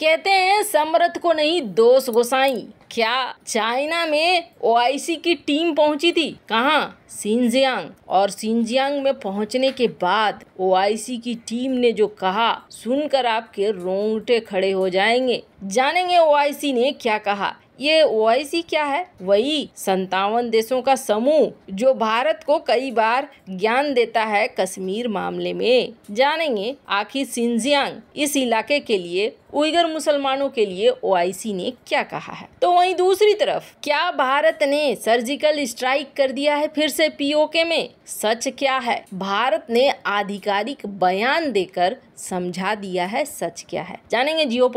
कहते हैं समरथ को नहीं दोष गोसाई क्या चाइना में ओआईसी की टीम पहुंची थी कहाँ सिंजियांग और सिंजियांग में पहुंचने के बाद ओआईसी की टीम ने जो कहा सुनकर आपके रोंगटे खड़े हो जाएंगे जानेंगे ओआईसी ने क्या कहा ये ओ क्या है वही संतावन देशों का समूह जो भारत को कई बार ज्ञान देता है कश्मीर मामले में जानेंगे आखिर सिंजियांग इस इलाके के लिए उइगर मुसलमानों के लिए ओआईसी ने क्या कहा है तो वहीं दूसरी तरफ क्या भारत ने सर्जिकल स्ट्राइक कर दिया है फिर से पीओके में सच क्या है भारत ने आधिकारिक बयान देकर समझा दिया है सच क्या है जानेंगे जियो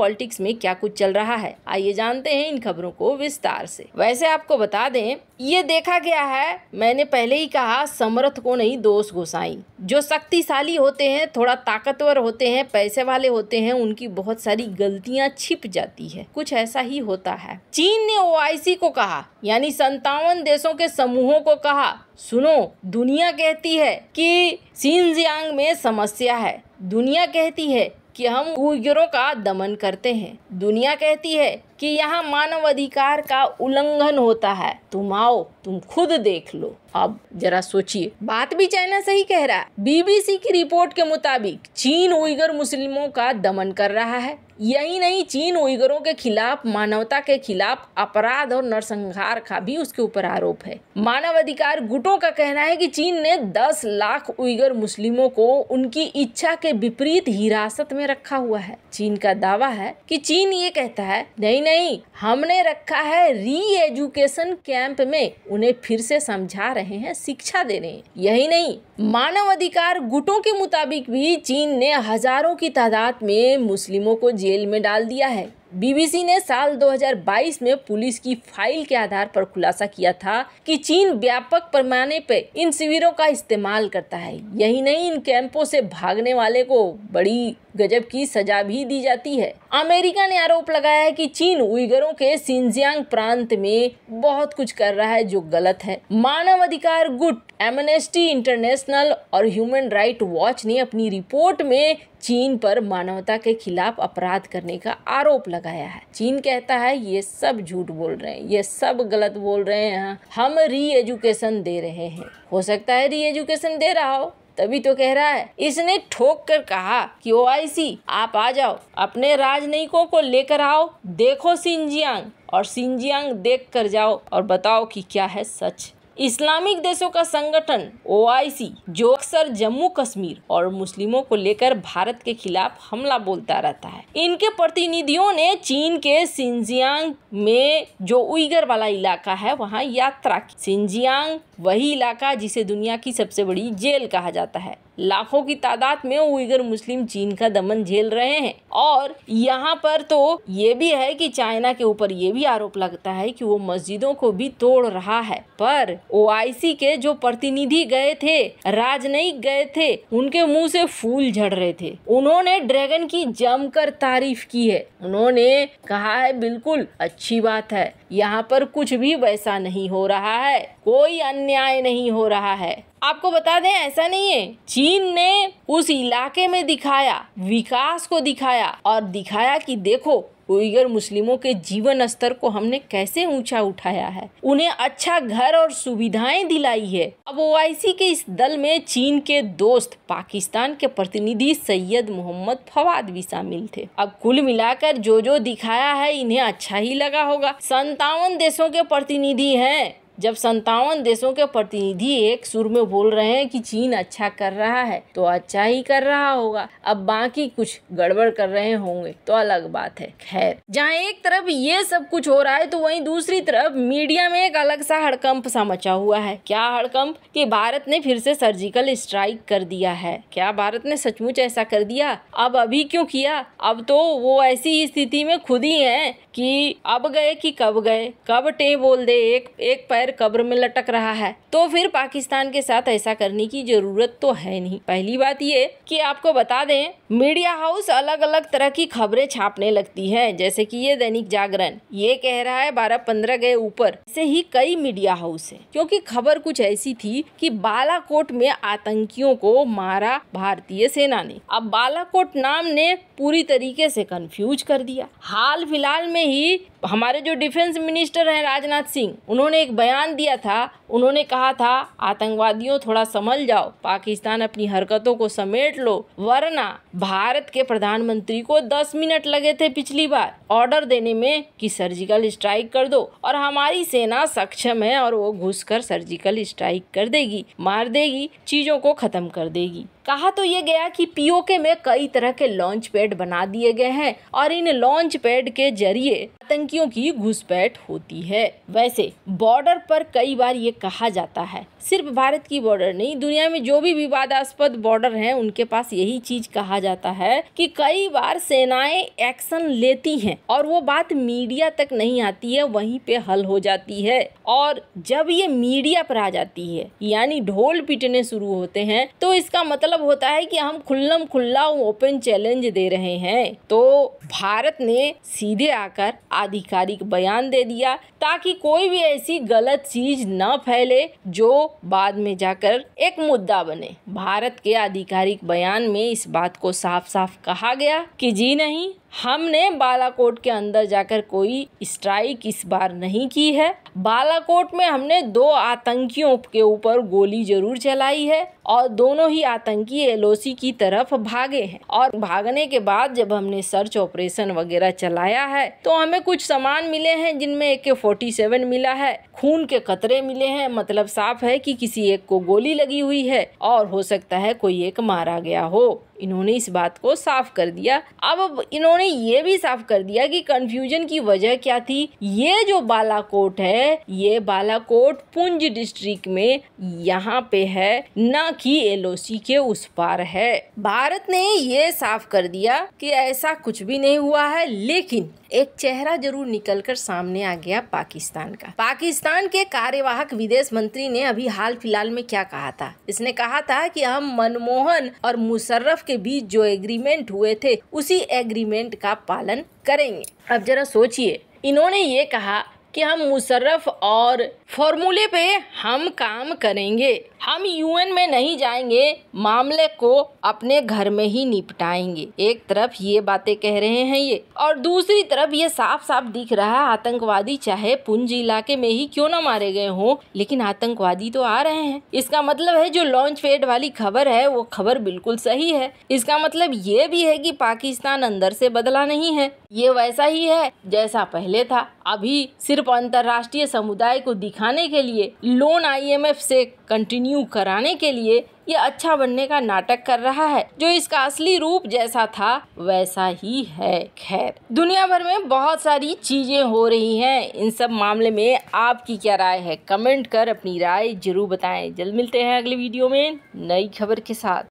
में क्या कुछ चल रहा है आइए जानते हैं इन खबरों को विस्तार से वैसे आपको बता दें ये देखा गया है मैंने पहले ही कहा समर्थ को नहीं दोष घुसाई जो शक्तिशाली होते हैं थोड़ा ताकतवर होते हैं पैसे वाले होते हैं उनकी बहुत सारी गलतियां छिप जाती है कुछ ऐसा ही होता है चीन ने ओआईसी को कहा यानी संतावन देशों के समूहों को कहा सुनो दुनिया कहती है कि सिंजियांग में समस्या है दुनिया कहती है कि हम उगरों का दमन करते हैं दुनिया कहती है कि यहाँ मानव अधिकार का उल्लंघन होता है तुम आओ तुम खुद देख लो अब जरा सोचिए बात भी चाइना सही कह रहा है बीबीसी की रिपोर्ट के मुताबिक चीन उइगर मुस्लिमों का दमन कर रहा है यही नहीं चीन उइगरों के खिलाफ मानवता के खिलाफ अपराध और नरसंहार का भी उसके ऊपर आरोप है मानव अधिकार गुटों का कहना है कि चीन ने 10 लाख उइगर मुस्लिमों को उनकी इच्छा के विपरीत हिरासत में रखा हुआ है चीन का दावा है कि चीन ये कहता है नहीं नहीं हमने रखा है री एजुकेशन कैंप में उन्हें फिर से समझा रहे हैं शिक्षा दे रहे हैं यही नहीं मानव अधिकार गुटों के मुताबिक भी चीन ने हजारों की तादाद में मुस्लिमों को जेल में डाल दिया है बीबीसी ने साल 2022 में पुलिस की फाइल के आधार पर खुलासा किया था कि चीन व्यापक पैमाने पर इन शिविरों का इस्तेमाल करता है यही नहीं इन कैंपों से भागने वाले को बड़ी गजब की सजा भी दी जाती है अमेरिका ने आरोप लगाया है कि चीन उइगरों के सिंजियांग प्रांत में बहुत कुछ कर रहा है जो गलत है मानव अधिकार गुट एमनेस्टी इंटरनेशनल और ह्यूमन राइट वॉच ने अपनी रिपोर्ट में चीन पर मानवता के खिलाफ अपराध करने का आरोप लगाया है चीन कहता है ये सब झूठ बोल रहे हैं ये सब गलत बोल रहे हैं हम री एजुकेशन दे रहे हैं हो सकता है री एजुकेशन दे रहा हो तभी तो कह रहा है इसने ठोक कर कहा कि ओ आप आ जाओ अपने राजनयिकों को लेकर आओ देखो सिंजियांग और सिंजियांग देख कर जाओ और बताओ कि क्या है सच इस्लामिक देशों का संगठन ओ जो अक्सर जम्मू कश्मीर और मुस्लिमों को लेकर भारत के खिलाफ हमला बोलता रहता है इनके प्रतिनिधियों ने चीन के सिंजियांग में जो उइगर वाला इलाका है वहाँ यात्रा की सिंजियांग वही इलाका जिसे दुनिया की सबसे बड़ी जेल कहा जाता है लाखों की तादाद में उइगर मुस्लिम चीन का दमन झेल रहे हैं और यहाँ पर तो ये भी है कि चाइना के ऊपर ये भी आरोप लगता है कि वो मस्जिदों को भी तोड़ रहा है पर ओआईसी के जो प्रतिनिधि गए थे राजनयिक गए थे उनके मुंह से फूल झड़ रहे थे उन्होंने ड्रैगन की जमकर तारीफ की है उन्होंने कहा है बिल्कुल अच्छी बात है यहाँ पर कुछ भी वैसा नहीं हो रहा है कोई अन्याय नहीं हो रहा है आपको बता दें ऐसा नहीं है चीन ने उस इलाके में दिखाया विकास को दिखाया और दिखाया कि देखो उइगर मुस्लिमों के जीवन स्तर को हमने कैसे ऊंचा उठाया है उन्हें अच्छा घर और सुविधाएं दिलाई है अब ओआईसी के इस दल में चीन के दोस्त पाकिस्तान के प्रतिनिधि सैयद मोहम्मद फवाद भी शामिल थे अब कुल मिलाकर जो जो दिखाया है इन्हें अच्छा ही लगा होगा संतावन देशों के प्रतिनिधि हैं जब संतावन देशों के प्रतिनिधि एक सुर में बोल रहे हैं कि चीन अच्छा कर रहा है तो अच्छा ही कर रहा होगा अब बाकी कुछ गड़बड़ कर रहे होंगे तो अलग बात है खैर जहाँ एक तरफ ये सब कुछ हो रहा है तो वहीं दूसरी तरफ मीडिया में एक अलग सा हड़कंप सा मचा हुआ है क्या हड़कंप कि भारत ने फिर से सर्जिकल स्ट्राइक कर दिया है क्या भारत ने सचमुच ऐसा कर दिया अब अभी क्यों किया अब तो वो ऐसी स्थिति में खुद ही है कि अब गए कि कब गए कब टे बोल दे एक एक पैर पैर कब्र में लटक रहा है तो फिर पाकिस्तान के साथ ऐसा करने की जरूरत तो है नहीं पहली बात ये कि आपको बता दें मीडिया हाउस अलग अलग तरह की खबरें छापने लगती है जैसे की ये दैनिक जागरण ये कह रहा है बारह पंद्रह गए ऊपर से ही कई मीडिया हाउस है क्योंकि खबर कुछ ऐसी थी कि बालाकोट में आतंकियों को मारा भारतीय सेना ने अब बालाकोट नाम ने पूरी तरीके से कंफ्यूज कर दिया हाल फिलहाल में ही हमारे जो डिफेंस मिनिस्टर हैं राजनाथ सिंह उन्होंने एक बयान दिया था उन्होंने कहा था आतंकवादियों थोड़ा संभल जाओ पाकिस्तान अपनी हरकतों को समेट लो वरना भारत के प्रधानमंत्री को 10 मिनट लगे थे पिछली बार ऑर्डर देने में कि सर्जिकल स्ट्राइक कर दो और हमारी सेना सक्षम है और वो घुस सर्जिकल स्ट्राइक कर देगी मार देगी चीजों को खत्म कर देगी कहा तो ये गया कि पीओके में कई तरह के लॉन्च पैड बना दिए गए हैं और इन लॉन्च पैड के जरिए आतंकियों की घुसपैठ होती है वैसे बॉर्डर पर कई बार ये कहा जाता है सिर्फ भारत की बॉर्डर नहीं दुनिया में जो भी विवादास्पद बॉर्डर हैं उनके पास यही चीज कहा जाता है कि कई बार सेनाएं एक्शन लेती हैं और वो बात मीडिया तक नहीं आती है वहीं पे हल हो जाती है और जब ये मीडिया पर आ जाती है यानी ढोल पीटने शुरू होते हैं तो इसका मतलब मतलब होता है कि हम खुल्लम खुल्ला ओपन चैलेंज दे रहे हैं तो भारत ने सीधे आकर आधिकारिक बयान दे दिया ताकि कोई भी ऐसी गलत चीज न फैले जो बाद में जाकर एक मुद्दा बने भारत के आधिकारिक बयान में इस बात को साफ साफ कहा गया कि जी नहीं हमने बालाकोट के अंदर जाकर कोई स्ट्राइक इस बार नहीं की है बालाकोट में हमने दो आतंकियों के ऊपर गोली जरूर चलाई है और दोनों ही आतंकी एलओसी की तरफ भागे हैं और भागने के बाद जब हमने सर्च ऑपरेशन वगैरह चलाया है तो हमें कुछ सामान मिले हैं जिनमें एक के फोर्टी सेवन मिला है खून के कतरे मिले हैं मतलब साफ है कि किसी एक को गोली लगी हुई है और हो सकता है कोई एक मारा गया हो इन्होंने इस बात को साफ कर दिया अब इन्होंने ये भी साफ कर दिया कि कंफ्यूजन की वजह क्या थी ये जो बालाकोट है ये बालाकोट पुंज डिस्ट्रिक्ट में यहाँ पे है न कि एलओसी के उस पार है भारत ने ये साफ कर दिया कि ऐसा कुछ भी नहीं हुआ है लेकिन एक चेहरा जरूर निकलकर सामने आ गया पाकिस्तान का पाकिस्तान के कार्यवाहक विदेश मंत्री ने अभी हाल फिलहाल में क्या कहा था इसने कहा था कि हम मनमोहन और मुशर्रफ के के बीच जो एग्रीमेंट हुए थे उसी एग्रीमेंट का पालन करेंगे अब जरा सोचिए इन्होंने ये कहा कि हम मुशर्रफ और फॉर्मूले पे हम काम करेंगे हम यूएन में नहीं जाएंगे मामले को अपने घर में ही निपटाएंगे एक तरफ ये बातें कह रहे हैं ये और दूसरी तरफ ये साफ साफ दिख रहा है आतंकवादी चाहे पुंज इलाके में ही क्यों ना मारे गए हों लेकिन आतंकवादी तो आ रहे हैं इसका मतलब है जो लॉन्च पेड वाली खबर है वो खबर बिल्कुल सही है इसका मतलब ये भी है की पाकिस्तान अंदर से बदला नहीं है ये वैसा ही है जैसा पहले था अभी सिर्फ अंतर्राष्ट्रीय समुदाय को दिखाने के लिए लोन आईएमएफ से कंटिन्यू यूं कराने के लिए ये अच्छा बनने का नाटक कर रहा है जो इसका असली रूप जैसा था वैसा ही है खैर दुनिया भर में बहुत सारी चीजें हो रही हैं इन सब मामले में आपकी क्या राय है कमेंट कर अपनी राय जरूर बताएं जल्द मिलते हैं अगले वीडियो में नई खबर के साथ